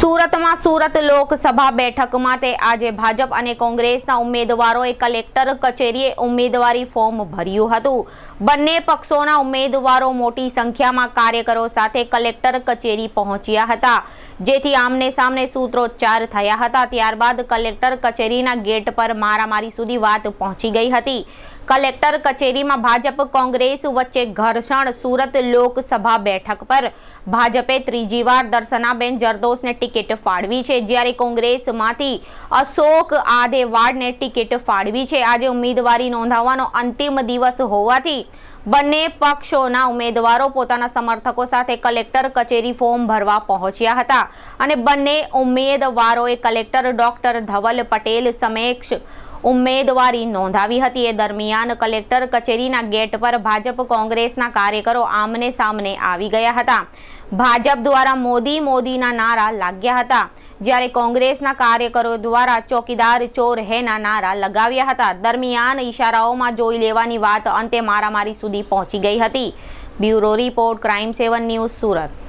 સુરતમાં સુરત લોકસભા બેઠક માટે આજે ભાજપ અને કોંગ્રેસના ઉમેદવારોએ કલેક્ટર કચેરીએ ઉમેદવારી ફોર્મ ભર્યું હતું બંને પક્ષોના ઉમેદવારો મોટી સંખ્યામાં કાર્યકરો સાથે કલેક્ટર કચેરી પહોંચ્યા હતા જેથી આમને સામને સૂત્રોચ્ચાર થયા હતા ત્યારબાદ કલેક્ટર કચેરીના ગેટ પર મારામારી સુધી વાત પહોંચી ગઈ હતી કલેક્ટર કચેરીમાં ભાજપ કોંગ્રેસ વચ્ચે ઘર્ષણ સુરત લોકસભા બેઠક પર ભાજપે ત્રીજીવાર દર્શનાબેન જરદોશને ટિકિટ ફાળવી છે જ્યારે કોંગ્રેસમાંથી અશોક આધેવાડને ટિકિટ ફાળવી છે આજે ઉમેદવારી નોંધાવવાનો અંતિમ દિવસ હોવાથી બંને પક્ષોના ઉમેદવારો પોતાના સમર્થકો સાથે કલેક્ટર કચેરી ફોર્મ ભરવા પહોંચ્યા હતા અને બંને ઉમેદવારોએ કલેક્ટર ડોક્ટર ધવલ પટેલ સમક્ષ ઉમેદવારી નોંધાવી હતી એ દરમિયાન કલેક્ટર કચેરીના ગેટ પર ભાજપ કોંગ્રેસના કાર્યકરો આમને સામને આવી ગયા હતા ભાજપ દ્વારા મોદી મોદીના નારા લાગ્યા હતા જ્યારે કોંગ્રેસના કાર્યકરો દ્વારા ચોકીદાર ચોર હેના નારા લગાવ્યા હતા દરમિયાન ઇશારાઓમાં જોઈ લેવાની વાત અંતે મારામારી સુધી પહોંચી ગઈ હતી bureau report crime seven news Surat